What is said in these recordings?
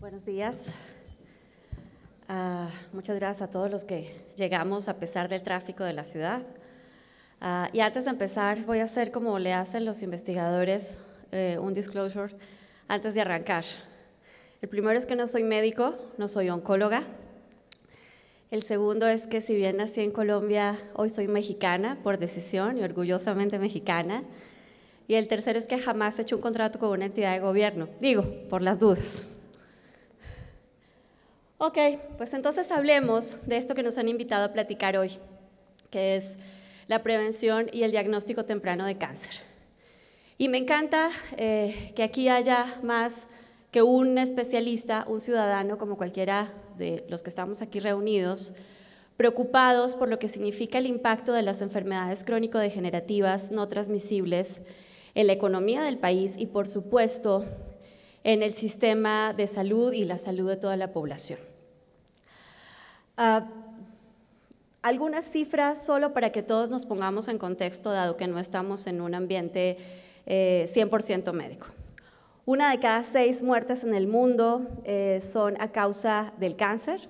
Buenos días. Ah, muchas gracias a todos los que llegamos a pesar del tráfico de la ciudad. Ah, y antes de empezar, voy a hacer como le hacen los investigadores eh, un disclosure antes de arrancar. El primero es que no soy médico, no soy oncóloga. El segundo es que si bien nací en Colombia, hoy soy mexicana por decisión y orgullosamente mexicana. Y el tercero es que jamás he hecho un contrato con una entidad de gobierno, digo, por las dudas. Ok, pues entonces hablemos de esto que nos han invitado a platicar hoy, que es la prevención y el diagnóstico temprano de cáncer. Y me encanta eh, que aquí haya más que un especialista, un ciudadano como cualquiera de los que estamos aquí reunidos, preocupados por lo que significa el impacto de las enfermedades crónico-degenerativas no transmisibles en la economía del país y, por supuesto, en el sistema de salud y la salud de toda la población. Ah, algunas cifras solo para que todos nos pongamos en contexto, dado que no estamos en un ambiente 100% eh, médico. Una de cada seis muertes en el mundo eh, son a causa del cáncer.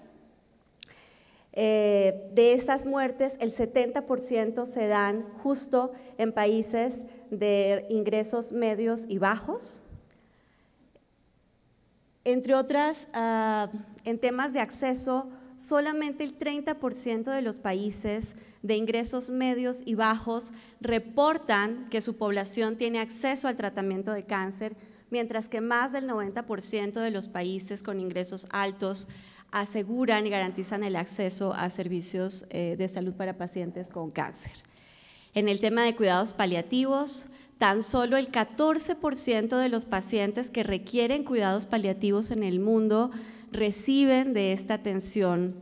Eh, de esas muertes, el 70% se dan justo en países de ingresos medios y bajos. Entre otras, ah, en temas de acceso solamente el 30% de los países de ingresos medios y bajos reportan que su población tiene acceso al tratamiento de cáncer, mientras que más del 90% de los países con ingresos altos aseguran y garantizan el acceso a servicios eh, de salud para pacientes con cáncer. En el tema de cuidados paliativos, tan solo el 14% de los pacientes que requieren cuidados paliativos en el mundo reciben de esta atención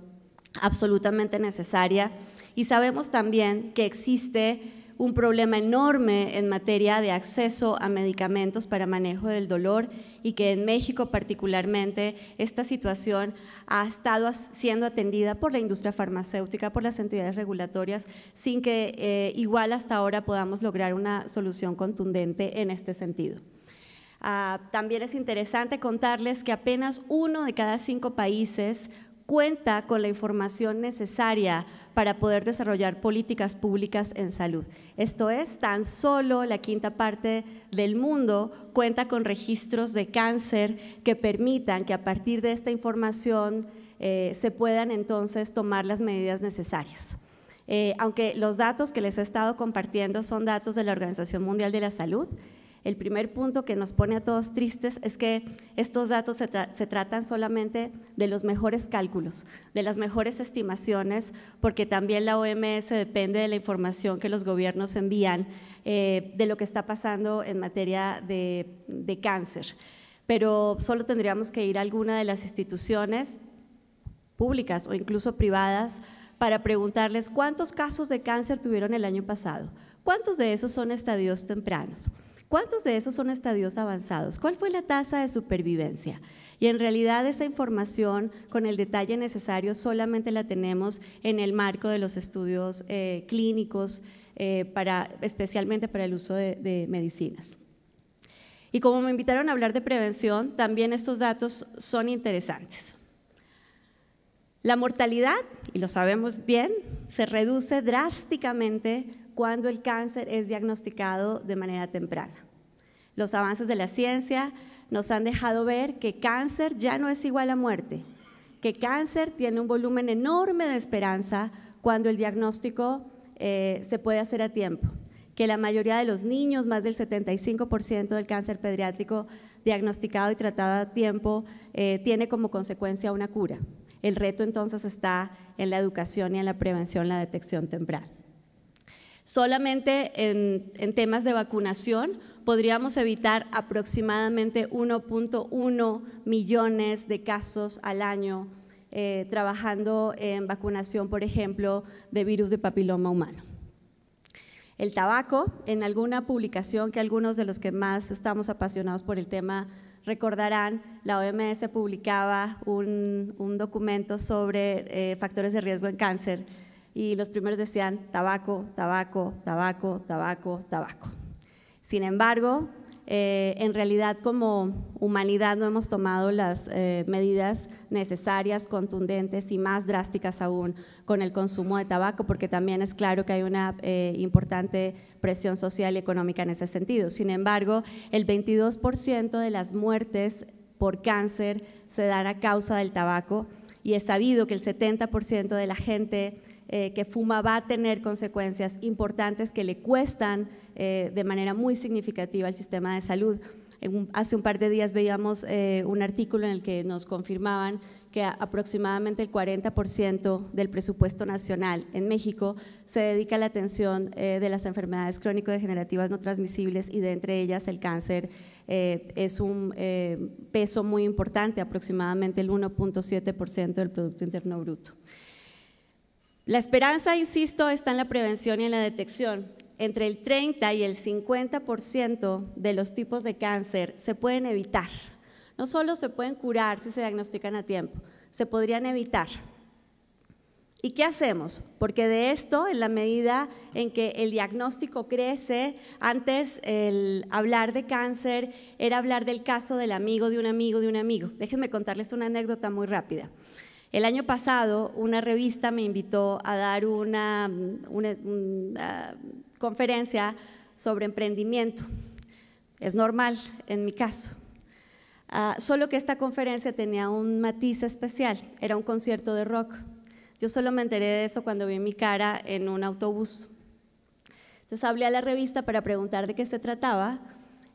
absolutamente necesaria. Y sabemos también que existe un problema enorme en materia de acceso a medicamentos para manejo del dolor y que en México particularmente esta situación ha estado siendo atendida por la industria farmacéutica, por las entidades regulatorias, sin que eh, igual hasta ahora podamos lograr una solución contundente en este sentido. Ah, también es interesante contarles que apenas uno de cada cinco países cuenta con la información necesaria para poder desarrollar políticas públicas en salud. Esto es, tan solo la quinta parte del mundo cuenta con registros de cáncer que permitan que a partir de esta información eh, se puedan entonces tomar las medidas necesarias. Eh, aunque los datos que les he estado compartiendo son datos de la Organización Mundial de la Salud, el primer punto que nos pone a todos tristes es que estos datos se, tratan solamente de los mejores cálculos, de las mejores estimaciones, porque también la OMS depende de la información que los gobiernos envían eh, de lo que está pasando en materia de, de cáncer. Pero solo tendríamos que ir a alguna de las instituciones públicas o incluso privadas para preguntarles cuántos casos de cáncer tuvieron el año pasado, cuántos de esos son estadios tempranos. ¿Cuántos de esos son estadios avanzados? ¿Cuál fue la tasa de supervivencia? Y en realidad esa información con el detalle necesario solamente la tenemos en el marco de los estudios eh, clínicos, eh, especialmente para el uso de, de medicinas. Y como me invitaron a hablar de prevención, también estos datos son interesantes. La mortalidad, y lo sabemos bien, se reduce drásticamente cuando el cáncer es diagnosticado de manera temprana. Los avances de la ciencia nos han dejado ver que cáncer ya no es igual a muerte, que cáncer tiene un volumen enorme de esperanza cuando el diagnóstico eh, se puede hacer a tiempo, que la mayoría de los niños, más del 75% del cáncer pediátrico diagnosticado y tratado a tiempo, eh, tiene como consecuencia una cura. El reto entonces está en la educación y en la prevención, la detección temprana. Solamente en, temas de vacunación podríamos evitar aproximadamente 1.1 millones de casos al año eh, trabajando en vacunación, por ejemplo, de virus de papiloma humano. El tabaco, en alguna publicación que algunos de los que más estamos apasionados por el tema recordarán, la OMS publicaba un, documento sobre eh, factores de riesgo en cáncer y los primeros decían tabaco, tabaco, tabaco, tabaco, tabaco. Sin embargo, eh, en realidad como humanidad no hemos tomado las eh, medidas necesarias, contundentes y más drásticas aún con el consumo de tabaco, porque también es claro que hay una eh, importante presión social y económica en ese sentido. Sin embargo, el 22% de las muertes por cáncer se dan a causa del tabaco y es sabido que el 70% de la gente eh, que fuma va a tener consecuencias importantes que le cuestan eh, de manera muy significativa al sistema de salud. hace un par de días veíamos eh, un artículo en el que nos confirmaban que aproximadamente el 40% del presupuesto nacional en México se dedica a la atención de las enfermedades crónico-degenerativas no transmisibles y de entre ellas el cáncer es un peso muy importante, aproximadamente el 1.7% del Producto Interno Bruto. La esperanza, insisto, está en la prevención y en la detección. Entre el 30 y el 50% de los tipos de cáncer se pueden evitar. No solo se pueden curar si se diagnostican a tiempo, se podrían evitar. ¿Y qué hacemos? Porque de esto, en la medida en que el diagnóstico crece, antes el hablar de cáncer era hablar del caso del amigo, de un amigo, de un amigo. Déjenme contarles una anécdota muy rápida. El año pasado una revista me invitó a dar una, mm, mm, ah, conferencia sobre emprendimiento. Es normal en mi caso. Ah, solo que esta conferencia tenía un matiz especial, era un concierto de rock. Yo solo me enteré de eso cuando vi mi cara en un autobús. Entonces hablé a la revista para preguntar de qué se trataba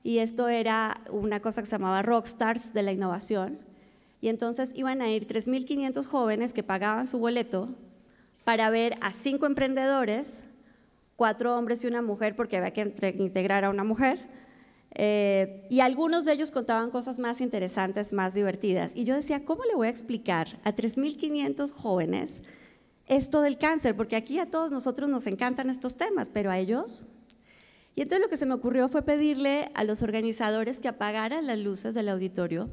y esto era una cosa que se llamaba Rockstars de la Innovación y entonces iban a ir 3.500 jóvenes que pagaban su boleto para ver a cinco emprendedores, cuatro hombres y una mujer, porque había que integrar a una mujer. Eh, y algunos de ellos contaban cosas más interesantes, más divertidas. Y yo decía, ¿cómo le voy a explicar a 3.500 jóvenes esto del cáncer? Porque aquí a todos nosotros nos encantan estos temas, pero a ellos... Y entonces lo que se me ocurrió fue pedirle a los organizadores que apagaran las luces del auditorio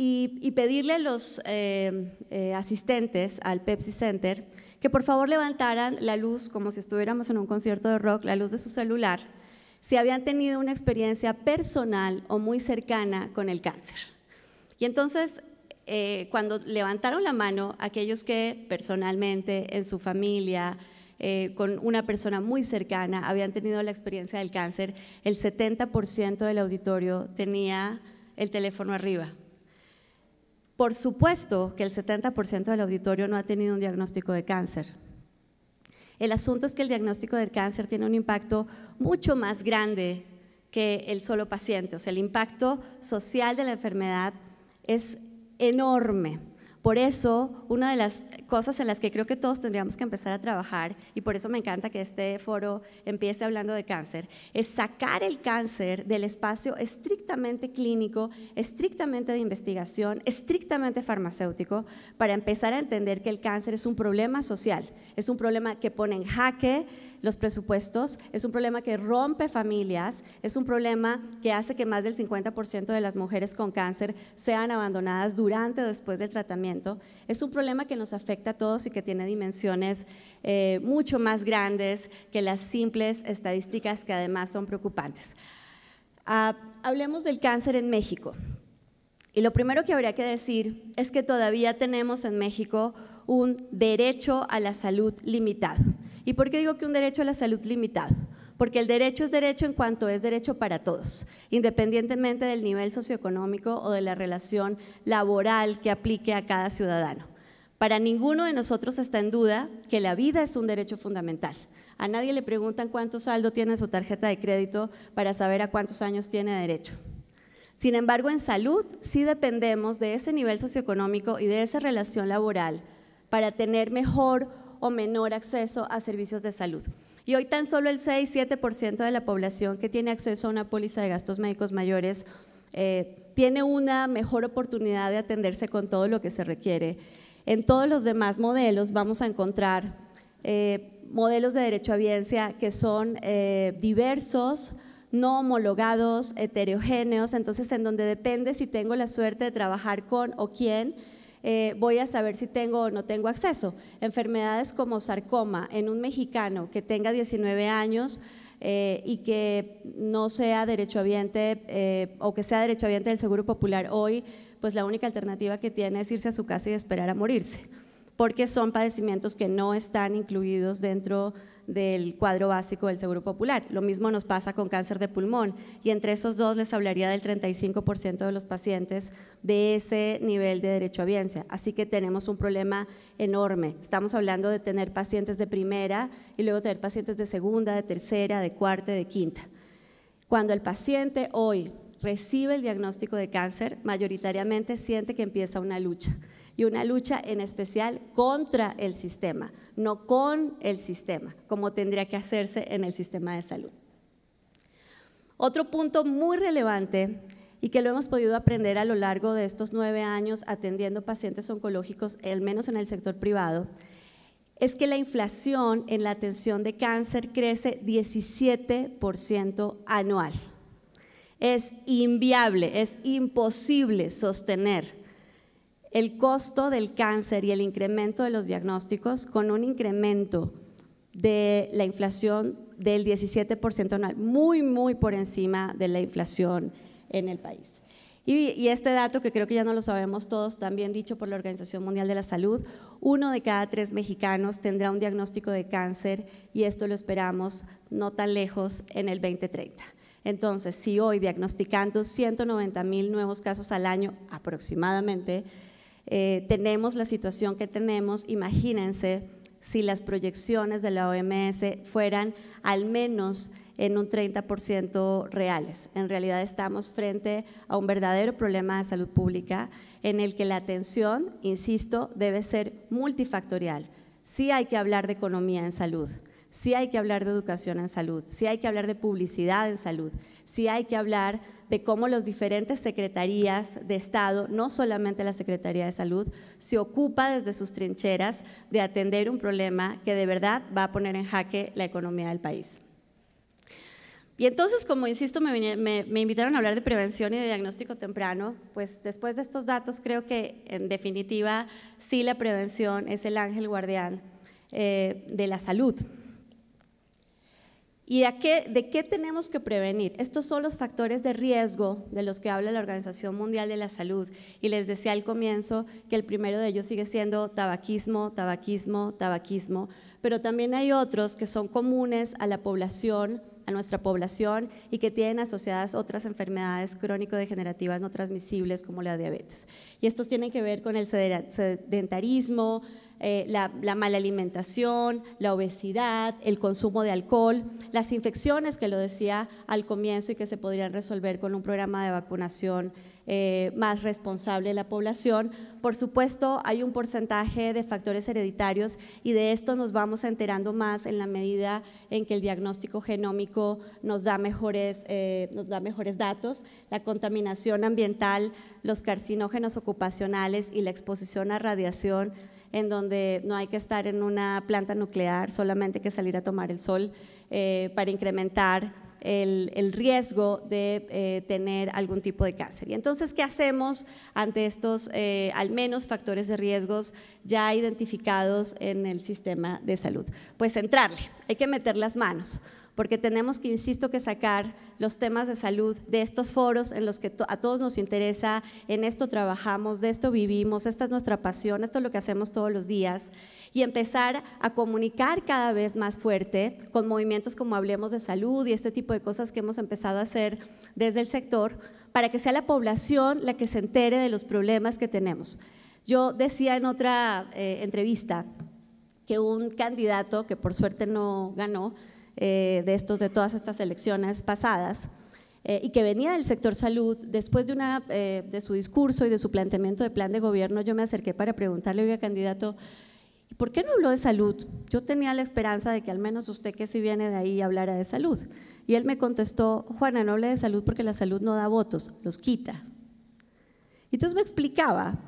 y, pedirle a los eh, eh, asistentes al Pepsi Center que por favor levantaran la luz como si estuviéramos en un concierto de rock, la luz de su celular, si habían tenido una experiencia personal o muy cercana con el cáncer. Y entonces, eh, cuando levantaron la mano aquellos que personalmente, en su familia, con una persona muy cercana, habían tenido la experiencia del cáncer, el 70% del auditorio tenía el teléfono arriba. Por supuesto que el 70% del auditorio no ha tenido un diagnóstico de cáncer. El asunto es que el diagnóstico del cáncer tiene un impacto mucho más grande que el solo paciente. O sea, el impacto social de la enfermedad es enorme. Por eso, una de las cosas en las que creo que todos tendríamos que empezar a trabajar, y por eso me encanta que este foro empiece hablando de cáncer, es sacar el cáncer del espacio estrictamente clínico, estrictamente de investigación, estrictamente farmacéutico, para empezar a entender que el cáncer es un problema social, es un problema que pone en jaque los presupuestos, es un problema que rompe familias, es un problema que hace que más del 50% de las mujeres con cáncer sean abandonadas durante o después del tratamiento, es un problema que nos afecta a todos y que tiene dimensiones eh, mucho más grandes que las simples estadísticas que además son preocupantes. Ah, hablemos del cáncer en México. Y lo primero que habría que decir es que todavía tenemos en México un derecho a la salud limitado. ¿Y por qué digo que un derecho a la salud limitado? Porque el derecho es derecho en cuanto es derecho para todos, independientemente del nivel socioeconómico o de la relación laboral que aplique a cada ciudadano. Para ninguno de nosotros está en duda que la vida es un derecho fundamental. A nadie le preguntan cuánto saldo tiene su tarjeta de crédito para saber a cuántos años tiene derecho. Sin embargo, en salud sí dependemos de ese nivel socioeconómico y de esa relación laboral para tener mejor o menor acceso a servicios de salud. Y hoy tan solo el 6-7% de la población que tiene acceso a una póliza de gastos médicos mayores eh, tiene una mejor oportunidad de atenderse con todo lo que se requiere. En todos los demás modelos vamos a encontrar eh, modelos de derecho a audiencia que son eh, diversos, no homologados, heterogéneos, entonces en donde depende si tengo la suerte de trabajar con o quién eh, voy a saber si tengo o no tengo acceso. Enfermedades como sarcoma en un mexicano que tenga 19 años eh, y que no sea derechohabiente eh, o que sea derechohabiente del Seguro Popular hoy, pues la única alternativa que tiene es irse a su casa y esperar a morirse porque son padecimientos que no están incluidos dentro del cuadro básico del Seguro Popular. Lo mismo nos pasa con cáncer de pulmón y entre esos dos les hablaría del 35% de los pacientes de ese nivel de derecho a biencia. Así que tenemos un problema enorme. Estamos hablando de tener pacientes de primera y luego tener pacientes de segunda, de tercera, de cuarta, de quinta. Cuando el paciente hoy recibe el diagnóstico de cáncer, mayoritariamente siente que empieza una lucha y una lucha en especial contra el sistema, no con el sistema, como tendría que hacerse en el sistema de salud. Otro punto muy relevante y que lo hemos podido aprender a lo largo de estos nueve años atendiendo pacientes oncológicos, al menos en el sector privado, es que la inflación en la atención de cáncer crece 17% anual. Es inviable, es imposible sostener el costo del cáncer y el incremento de los diagnósticos con un incremento de la inflación del 17% anual, muy, muy por encima de la inflación en el país. Y, y, este dato, que creo que ya no lo sabemos todos, también dicho por la Organización Mundial de la Salud, uno de cada tres mexicanos tendrá un diagnóstico de cáncer y esto lo esperamos no tan lejos en el 2030. Entonces, si hoy diagnosticando 190 mil nuevos casos al año aproximadamente, eh, tenemos la situación que tenemos, imagínense si las proyecciones de la OMS fueran al menos en un 30% reales. En realidad estamos frente a un verdadero problema de salud pública en el que la atención, insisto, debe ser multifactorial. Sí hay que hablar de economía en salud, sí hay que hablar de educación en salud, sí hay que hablar de publicidad en salud, sí hay que hablar de cómo las diferentes secretarías de Estado, no solamente la Secretaría de Salud, se ocupa desde sus trincheras de atender un problema que de verdad va a poner en jaque la economía del país. Y entonces, como insisto, me, invitaron a hablar de prevención y de diagnóstico temprano, pues después de estos datos creo que en definitiva sí la prevención es el ángel guardián eh, de la salud. ¿Y de qué, tenemos que prevenir? Estos son los factores de riesgo de los que habla la Organización Mundial de la Salud. Y les decía al comienzo que el primero de ellos sigue siendo tabaquismo, tabaquismo, tabaquismo. Pero también hay otros que son comunes a la población, a nuestra población, y que tienen asociadas otras enfermedades crónico-degenerativas no transmisibles como la diabetes. Y estos tienen que ver con el sedentarismo, eh, la, mala alimentación, la obesidad, el consumo de alcohol, las infecciones que lo decía al comienzo y que se podrían resolver con un programa de vacunación eh, más responsable de la población. Por supuesto, hay un porcentaje de factores hereditarios y de esto nos vamos enterando más en la medida en que el diagnóstico genómico nos da mejores, eh, nos da mejores datos. La contaminación ambiental, los carcinógenos ocupacionales y la exposición a radiación en donde no hay que estar en una planta nuclear, solamente hay que salir a tomar el sol eh, para incrementar el, el riesgo de eh, tener algún tipo de cáncer. Y entonces, ¿qué hacemos ante estos, eh, al menos, factores de riesgos ya identificados en el sistema de salud? Pues entrarle, hay que meter las manos porque tenemos que, insisto, que sacar los temas de salud de estos foros en los que a todos nos interesa, en esto trabajamos, de esto vivimos, esta es nuestra pasión, esto es lo que hacemos todos los días, y empezar a comunicar cada vez más fuerte con movimientos como Hablemos de Salud y este tipo de cosas que hemos empezado a hacer desde el sector, para que sea la población la que se entere de los problemas que tenemos. Yo decía en otra eh, entrevista que un candidato, que por suerte no ganó, eh, de, estos, de todas estas elecciones pasadas, eh, y que venía del sector salud, después eh, de, su discurso y de su planteamiento de plan de gobierno, yo me acerqué para preguntarle, oiga, candidato, ¿por qué no habló de salud? Yo tenía la esperanza de que al menos usted que sí viene de ahí hablara de salud. Y él me contestó, Juana, no hable de salud porque la salud no da votos, los quita. Y entonces me explicaba,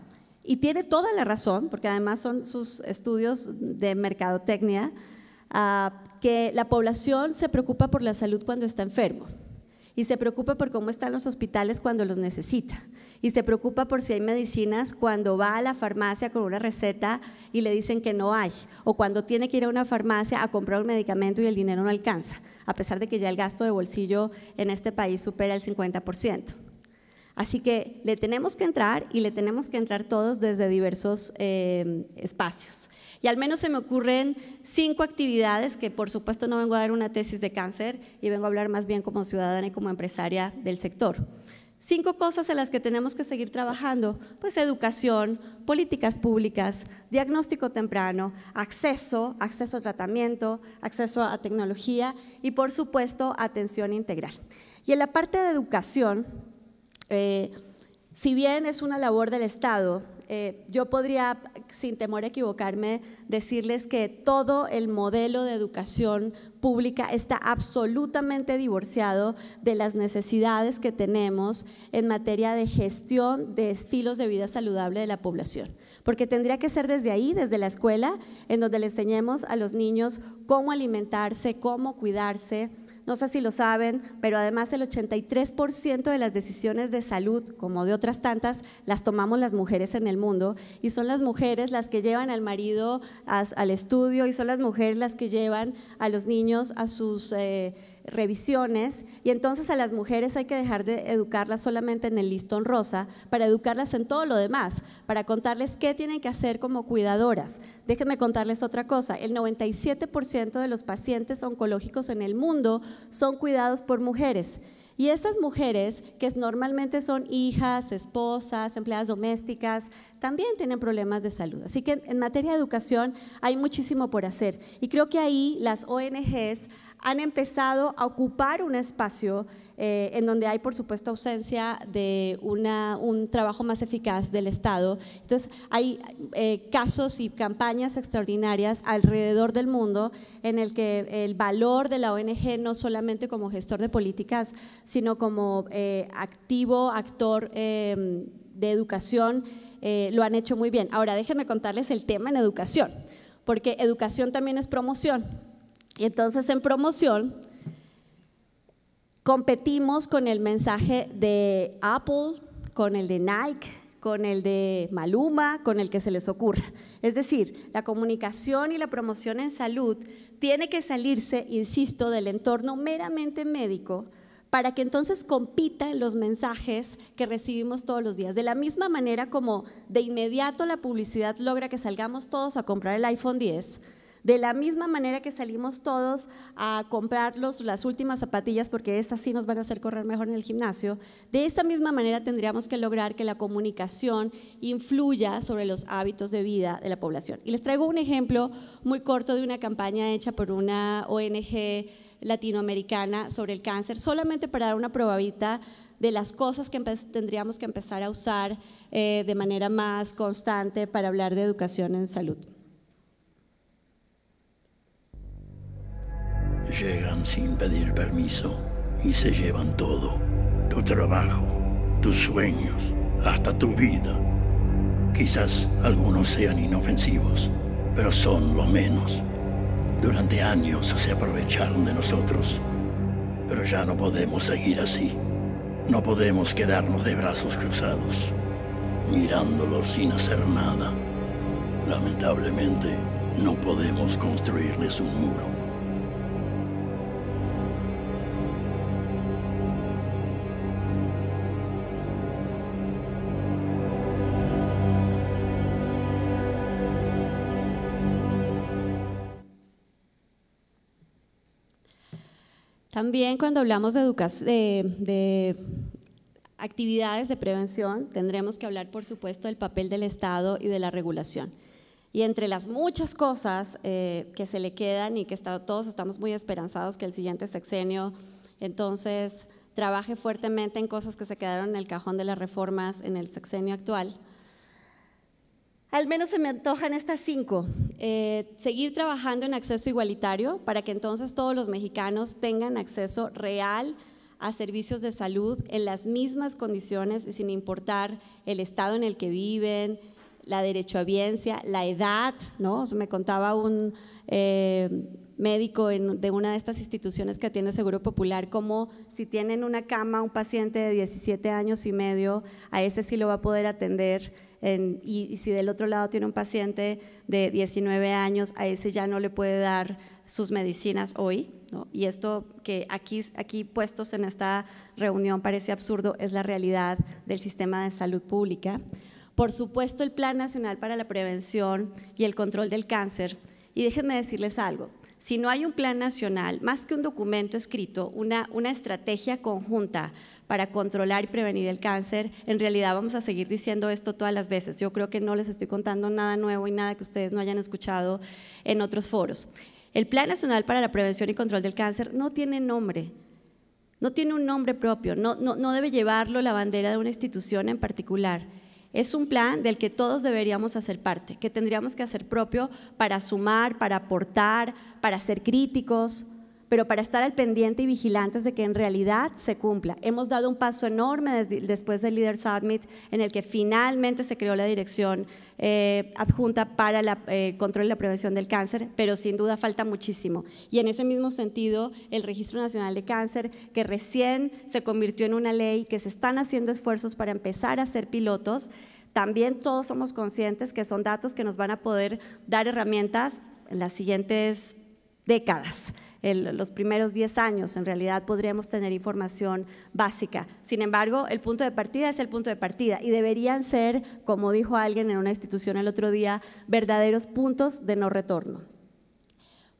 y tiene toda la razón, porque además son sus estudios de mercadotecnia, que la población se preocupa por la salud cuando está enfermo y se preocupa por cómo están los hospitales cuando los necesita y se preocupa por si hay medicinas cuando va a la farmacia con una receta y le dicen que no hay, o cuando tiene que ir a una farmacia a comprar un medicamento y el dinero no alcanza, a pesar de que ya el gasto de bolsillo en este país supera el 50%. Así que le tenemos que entrar y le tenemos que entrar todos desde diversos eh, espacios. Y al menos se me ocurren cinco actividades, que por supuesto no vengo a dar una tesis de cáncer y vengo a hablar más bien como ciudadana y como empresaria del sector. Cinco cosas en las que tenemos que seguir trabajando, pues educación, políticas públicas, diagnóstico temprano, acceso, acceso a tratamiento, acceso a tecnología y por supuesto atención integral. Y en la parte de educación, eh, si bien es una labor del Estado, eh, yo podría sin temor a equivocarme, decirles que todo el modelo de educación pública está absolutamente divorciado de las necesidades que tenemos en materia de gestión de estilos de vida saludable de la población porque tendría que ser desde ahí, desde la escuela, en donde le enseñemos a los niños cómo alimentarse, cómo cuidarse, no sé si lo saben, pero además el 83% de las decisiones de salud, como de otras tantas, las tomamos las mujeres en el mundo y son las mujeres las que llevan al marido al estudio y son las mujeres las que llevan a los niños a sus... Eh, revisiones y entonces a las mujeres hay que dejar de educarlas solamente en el listón rosa para educarlas en todo lo demás, para contarles qué tienen que hacer como cuidadoras. Déjenme contarles otra cosa, el 97% de los pacientes oncológicos en el mundo son cuidados por mujeres. Y esas mujeres, que normalmente son hijas, esposas, empleadas domésticas, también tienen problemas de salud. Así que en materia de educación hay muchísimo por hacer. Y creo que ahí las ONGs han empezado a ocupar un espacio eh, en donde hay, por supuesto, ausencia de una, un trabajo más eficaz del Estado. Entonces, hay eh, casos y campañas extraordinarias alrededor del mundo en el que el valor de la ONG, no solamente como gestor de políticas, sino como eh, activo actor em, de educación, lo han hecho muy bien. Ahora, déjenme contarles el tema en educación, porque educación también es promoción y entonces en promoción competimos con el mensaje de Apple, con el de Nike, con el de Maluma, con el que se les ocurra. Es decir, la comunicación y la promoción en salud tiene que salirse, insisto, del entorno meramente médico para que entonces compita los mensajes que recibimos todos los días. De la misma manera como de inmediato la publicidad logra que salgamos todos a comprar el iPhone 10, de la misma manera que salimos todos a comprar las últimas zapatillas, porque estas sí nos van a hacer correr mejor en el gimnasio, de esta misma manera tendríamos que lograr que la comunicación influya sobre los hábitos de vida de la población. Y les traigo un ejemplo muy corto de una campaña hecha por una ONG latinoamericana sobre el cáncer, solamente para dar una probadita de las cosas que tendríamos que empezar a usar eh, de manera más constante para hablar de educación en salud. Llegan sin pedir permiso y se llevan todo. Tu trabajo, tus sueños, hasta tu vida. Quizás algunos sean inofensivos, pero son lo menos. Durante años se aprovecharon de nosotros, pero ya no podemos seguir así. No podemos quedarnos de brazos cruzados, mirándolos sin hacer nada. Lamentablemente, no podemos construirles un muro. También cuando hablamos de, actividades de prevención, tendremos que hablar, por supuesto, del papel del Estado y de la regulación. Y entre las muchas cosas eh, que se le quedan y que todos estamos muy esperanzados que el siguiente sexenio entonces trabaje fuertemente en cosas que se quedaron en el cajón de las reformas en el sexenio actual, al menos se me antojan estas cinco. Eh, seguir trabajando en acceso igualitario para que entonces todos los mexicanos tengan acceso real a servicios de salud en las mismas condiciones y sin importar el estado en el que viven, la derechohabiencia, la edad, ¿no? me contaba un eh, médico de una de estas instituciones que tiene Seguro Popular, como si tienen una cama un paciente de 17 años y medio, a ese sí lo va a poder atender y, si del otro lado tiene un paciente de 19 años, a ese ya no le puede dar sus medicinas hoy. Y esto que aquí, aquí puestos en esta reunión parece absurdo, es la realidad del sistema de salud pública. Por supuesto, el Plan Nacional para la Prevención y el Control del Cáncer. Y déjenme decirles algo, si no hay un plan nacional, más que un documento escrito, una, estrategia conjunta para controlar y prevenir el cáncer, en realidad vamos a seguir diciendo esto todas las veces. Yo creo que no les estoy contando nada nuevo y nada que ustedes no hayan escuchado en otros foros. El Plan Nacional para la Prevención y Control del Cáncer no tiene nombre, no tiene un nombre propio, no, no debe llevarlo la bandera de una institución en particular. Es un plan del que todos deberíamos hacer parte, que tendríamos que hacer propio para sumar, para aportar, para ser críticos, pero para estar al pendiente y vigilantes de que en realidad se cumpla. Hemos dado un paso enorme después del Leader Summit, en el que finalmente se creó la dirección eh, adjunta para el eh, control y la prevención del cáncer, pero sin duda falta muchísimo. Y en ese mismo sentido, el Registro Nacional de Cáncer, que recién se convirtió en una ley, que se están haciendo esfuerzos para empezar a ser pilotos, también todos somos conscientes que son datos que nos van a poder dar herramientas en las siguientes décadas los primeros 10 años, en realidad podríamos tener información básica. Sin embargo, el punto de partida es el punto de partida y deberían ser, como dijo alguien en una institución el otro día, verdaderos puntos de no retorno.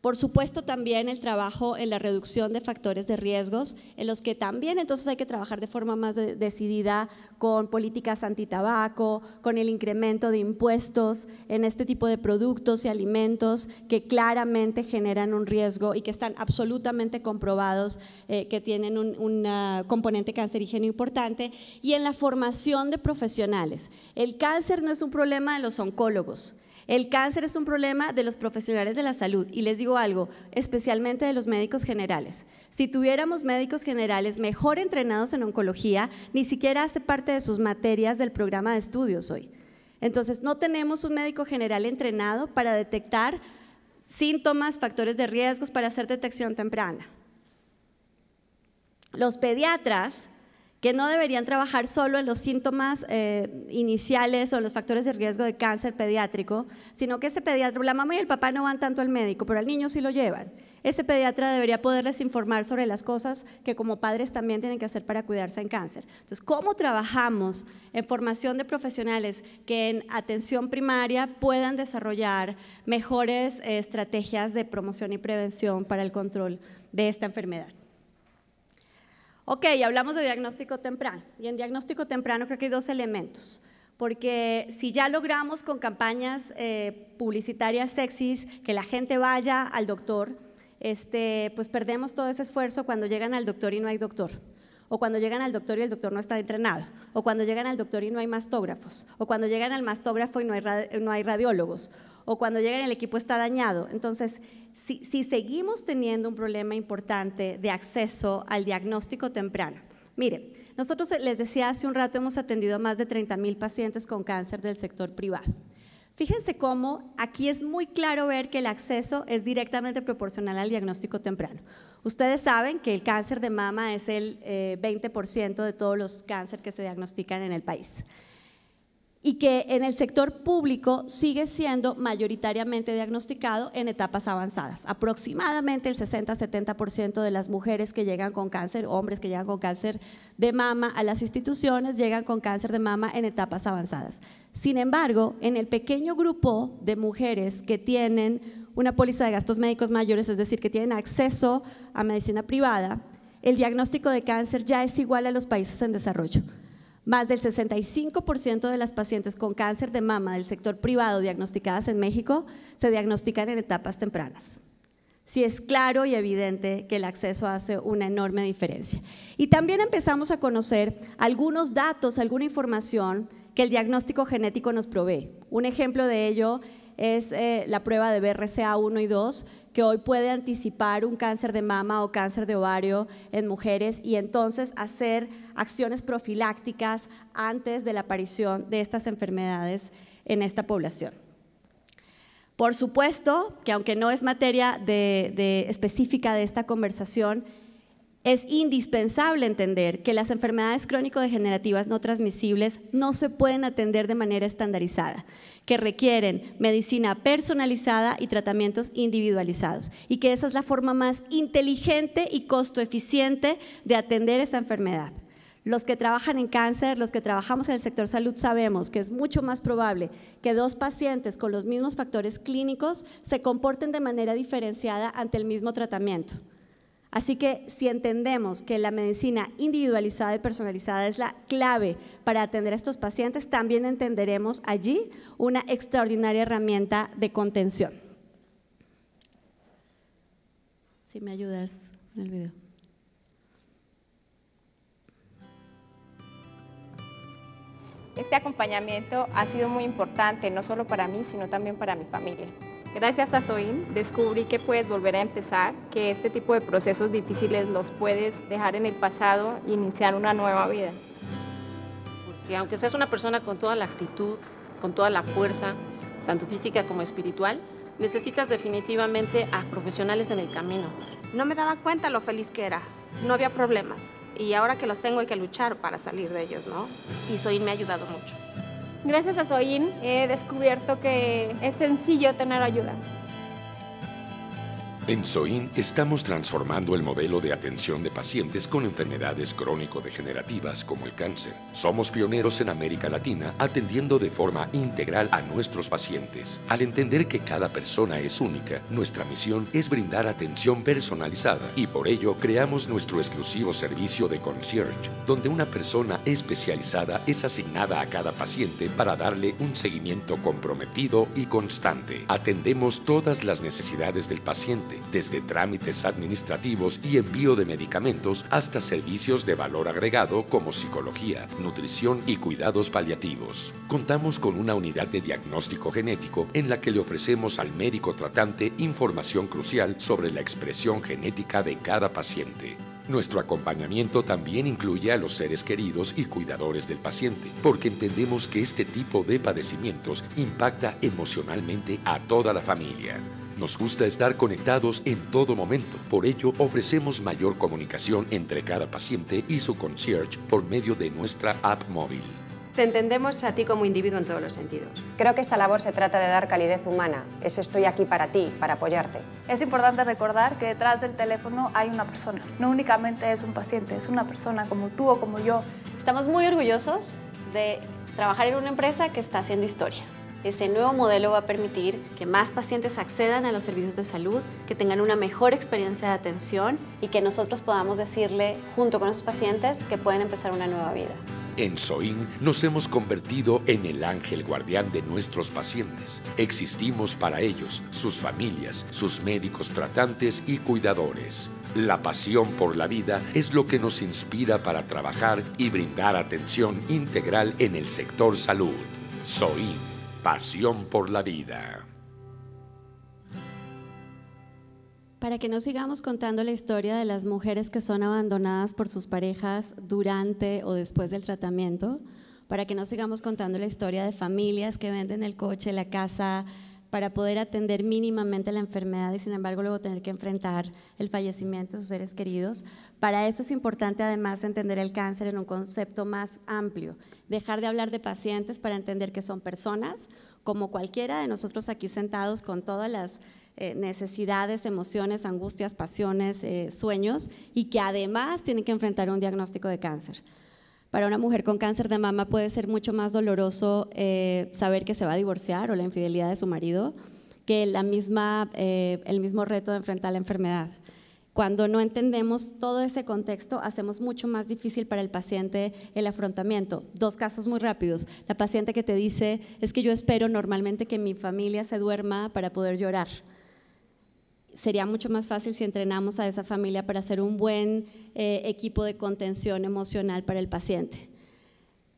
Por supuesto, también el trabajo en la reducción de factores de riesgos, en los que también entonces hay que trabajar de forma más decidida con políticas antitabaco, con el incremento de impuestos en este tipo de productos y alimentos que claramente generan un riesgo y que están absolutamente comprobados eh, que tienen un componente cancerígeno importante. Y en la formación de profesionales. El cáncer no es un problema de los oncólogos el cáncer es un problema de los profesionales de la salud y les digo algo, especialmente de los médicos generales. Si tuviéramos médicos generales mejor entrenados en oncología, ni siquiera hace parte de sus materias del programa de estudios hoy. Entonces, no tenemos un médico general entrenado para detectar síntomas, factores de riesgos para hacer detección temprana. Los pediatras que no deberían trabajar solo en los síntomas eh, iniciales o los factores de riesgo de cáncer pediátrico, sino que ese pediatra, la mamá y el papá no van tanto al médico, pero al niño sí lo llevan. Ese pediatra debería poderles informar sobre las cosas que como padres también tienen que hacer para cuidarse en cáncer. Entonces, ¿cómo trabajamos en formación de profesionales que en atención primaria puedan desarrollar mejores eh, estrategias de promoción y prevención para el control de esta enfermedad? Ok, hablamos de diagnóstico temprano. Y en diagnóstico temprano creo que hay dos elementos. Porque si ya logramos con campañas eh, publicitarias sexys que la gente vaya al doctor, este, pues perdemos todo ese esfuerzo cuando llegan al doctor y no hay doctor o cuando llegan al doctor y el doctor no está entrenado, o cuando llegan al doctor y no hay mastógrafos, o cuando llegan al mastógrafo y no hay, radiólogos, o cuando llegan el equipo está dañado. Entonces, si, seguimos teniendo un problema importante de acceso al diagnóstico temprano. Mire, nosotros eh, les decía hace un rato hemos atendido a más de 30 mil pacientes con cáncer del sector privado. Fíjense cómo aquí es muy claro ver que el acceso es directamente proporcional al diagnóstico temprano. Ustedes saben que el cáncer de mama es el 20% eh, de todos los cánceres que se diagnostican en el país y que en el sector público sigue siendo mayoritariamente diagnosticado en etapas avanzadas. Aproximadamente el 60-70% de las mujeres que llegan con cáncer, hombres que llegan con cáncer de mama a las instituciones, llegan con cáncer de mama en etapas avanzadas. Sin embargo, en el pequeño grupo de mujeres que tienen una póliza de gastos médicos mayores, es decir, que tienen acceso a medicina privada, el diagnóstico de cáncer ya es igual a los países en desarrollo. Más del 65% de las pacientes con cáncer de mama del sector privado diagnosticadas en México se diagnostican en etapas tempranas. Si es claro y evidente que el acceso hace una enorme diferencia. Y también empezamos a conocer algunos datos, alguna información que el diagnóstico genético nos provee. Un ejemplo de ello es eh, la prueba de BRCA1 y 2, que hoy puede anticipar un cáncer de mama o cáncer de ovario en mujeres y entonces hacer acciones profilácticas antes de la aparición de estas enfermedades en esta población. Por supuesto que aunque no es materia específica de esta conversación, es indispensable entender que las enfermedades crónico-degenerativas no transmisibles no se pueden atender de manera estandarizada que requieren medicina personalizada y tratamientos individualizados. Y que esa es la forma más inteligente y costo eficiente de atender esa enfermedad. Los que trabajan en cáncer, los que trabajamos en el sector salud, sabemos que es mucho más probable que dos pacientes con los mismos factores clínicos se comporten de manera diferenciada ante el mismo tratamiento. Así que si entendemos que la medicina individualizada y personalizada es la clave para atender a estos pacientes, también entenderemos allí una extraordinaria herramienta de contención. Si me ayudas en el video. Este acompañamiento ha sido muy importante, no solo para mí, sino también para mi familia. Gracias a Soin descubrí que puedes volver a empezar, que este tipo de procesos difíciles los puedes dejar en el pasado e iniciar una nueva vida. Porque aunque seas una persona con toda la actitud, con toda la fuerza, tanto física como espiritual, necesitas definitivamente a profesionales en el camino. No me daba cuenta lo feliz que era, no había problemas y ahora que los tengo hay que luchar para salir de ellos, ¿no? Y Soin me ha ayudado mucho. Gracias a Soin he descubierto que es sencillo tener ayuda. En SOIN estamos transformando el modelo de atención de pacientes con enfermedades crónico-degenerativas como el cáncer. Somos pioneros en América Latina atendiendo de forma integral a nuestros pacientes. Al entender que cada persona es única, nuestra misión es brindar atención personalizada y por ello creamos nuestro exclusivo servicio de concierge, donde una persona especializada es asignada a cada paciente para darle un seguimiento comprometido y constante. Atendemos todas las necesidades del paciente desde trámites administrativos y envío de medicamentos hasta servicios de valor agregado como psicología, nutrición y cuidados paliativos. Contamos con una unidad de diagnóstico genético en la que le ofrecemos al médico tratante información crucial sobre la expresión genética de cada paciente. Nuestro acompañamiento también incluye a los seres queridos y cuidadores del paciente, porque entendemos que este tipo de padecimientos impacta emocionalmente a toda la familia. Nos gusta estar conectados en todo momento. Por ello, ofrecemos mayor comunicación entre cada paciente y su concierge por medio de nuestra app móvil. Te entendemos a ti como individuo en todos los sentidos. Creo que esta labor se trata de dar calidez humana. Es estoy aquí para ti, para apoyarte. Es importante recordar que detrás del teléfono hay una persona. No únicamente es un paciente, es una persona como tú o como yo. Estamos muy orgullosos de trabajar en una empresa que está haciendo historia. Este nuevo modelo va a permitir que más pacientes accedan a los servicios de salud, que tengan una mejor experiencia de atención y que nosotros podamos decirle, junto con esos pacientes, que pueden empezar una nueva vida. En SOIN nos hemos convertido en el ángel guardián de nuestros pacientes. Existimos para ellos, sus familias, sus médicos tratantes y cuidadores. La pasión por la vida es lo que nos inspira para trabajar y brindar atención integral en el sector salud. SOIN pasión por la vida. Para que no sigamos contando la historia de las mujeres que son abandonadas por sus parejas durante o después del tratamiento, para que no sigamos contando la historia de familias que venden el coche, la casa, para poder atender mínimamente la enfermedad y sin embargo luego tener que enfrentar el fallecimiento de sus seres queridos. Para eso es importante además entender el cáncer en un concepto más amplio, dejar de hablar de pacientes para entender que son personas como cualquiera de nosotros aquí sentados con todas las eh, necesidades, emociones, angustias, pasiones, eh, sueños y que además tienen que enfrentar un diagnóstico de cáncer. Para una mujer con cáncer de mama puede ser mucho más doloroso eh, saber que se va a divorciar o la infidelidad de su marido que la misma, eh, el mismo reto de enfrentar la enfermedad. Cuando no entendemos todo ese contexto, hacemos mucho más difícil para el paciente el afrontamiento. Dos casos muy rápidos. La paciente que te dice, es que yo espero normalmente que mi familia se duerma para poder llorar sería mucho más fácil si entrenamos a esa familia para ser un buen eh, equipo de contención emocional para el paciente.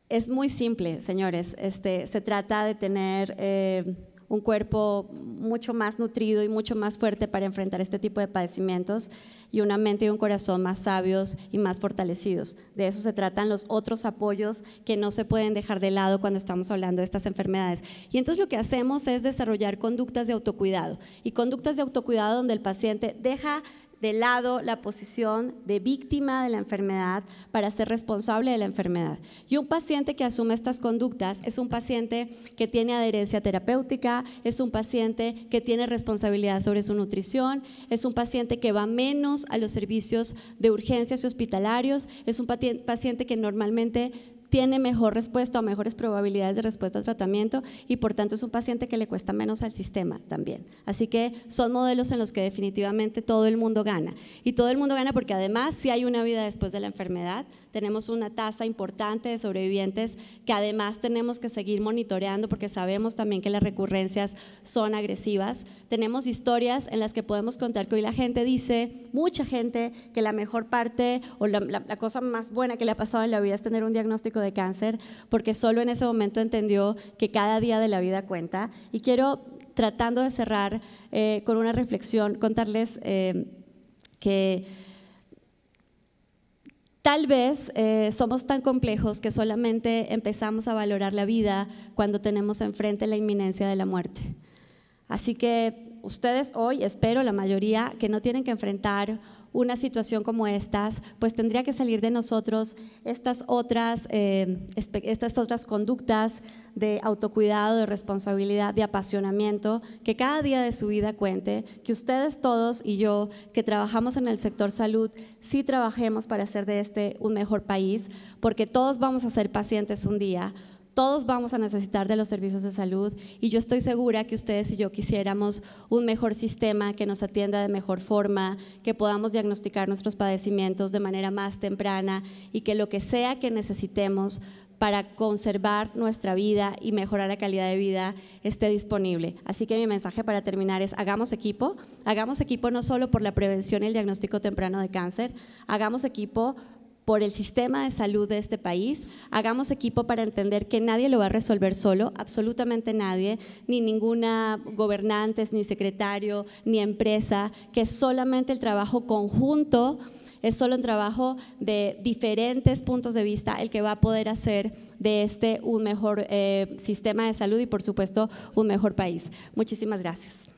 Es muy simple, señores. Este, se trata de tener eh, un cuerpo mucho más nutrido y mucho más fuerte para enfrentar este tipo de padecimientos y una mente y un corazón más sabios y más fortalecidos. De eso se tratan los otros apoyos que no se pueden dejar de lado cuando estamos hablando de estas enfermedades. Y entonces lo que hacemos es desarrollar conductas de autocuidado y conductas de autocuidado donde el paciente deja de lado la posición de víctima de la enfermedad para ser responsable de la enfermedad. Y un paciente que asume estas conductas es un paciente que tiene adherencia terapéutica, es un paciente que tiene responsabilidad sobre su nutrición, es un paciente que va menos a los servicios de urgencias y hospitalarios, es un paciente que normalmente tiene mejor respuesta o mejores probabilidades de respuesta al tratamiento y por tanto es un paciente que le cuesta menos al sistema también. Así que son modelos en los que definitivamente todo el mundo gana. Y todo el mundo gana porque además si hay una vida después de la enfermedad, tenemos una tasa importante de sobrevivientes que además tenemos que seguir monitoreando porque sabemos también que las recurrencias son agresivas. Tenemos historias en las que podemos contar que hoy la gente dice, mucha gente, que la mejor parte o la, cosa más buena que le ha pasado en la vida es tener un diagnóstico de cáncer porque solo en ese momento entendió que cada día de la vida cuenta. Y quiero, tratando de cerrar eh, con una reflexión, contarles eh, que Tal vez eh, somos tan complejos que solamente empezamos a valorar la vida cuando tenemos enfrente la inminencia de la muerte. Así que ustedes hoy, espero la mayoría, que no tienen que enfrentar una situación como estas, pues tendría que salir de nosotros estas otras, eh, estas otras conductas de autocuidado, de responsabilidad, de apasionamiento, que cada día de su vida cuente, que ustedes todos y yo, que trabajamos en el sector salud, si trabajemos para hacer de este un mejor país, porque todos vamos a ser pacientes un día, todos vamos a necesitar de los servicios de salud y yo estoy segura que ustedes y yo quisiéramos un mejor sistema que nos atienda de mejor forma, que podamos diagnosticar nuestros padecimientos de manera más temprana y que lo que sea que necesitemos para conservar nuestra vida y mejorar la calidad de vida esté disponible. Así que mi mensaje para terminar es, hagamos equipo, hagamos equipo no solo por la prevención y el diagnóstico temprano de cáncer, hagamos equipo por el sistema de salud de este país. Hagamos equipo para entender que nadie lo va a resolver solo, absolutamente nadie, ni ninguna gobernante, ni secretario, ni empresa, que solamente el trabajo conjunto es solo un trabajo de diferentes puntos de vista el que va a poder hacer de este un mejor eh, sistema de salud y por supuesto un mejor país. Muchísimas gracias.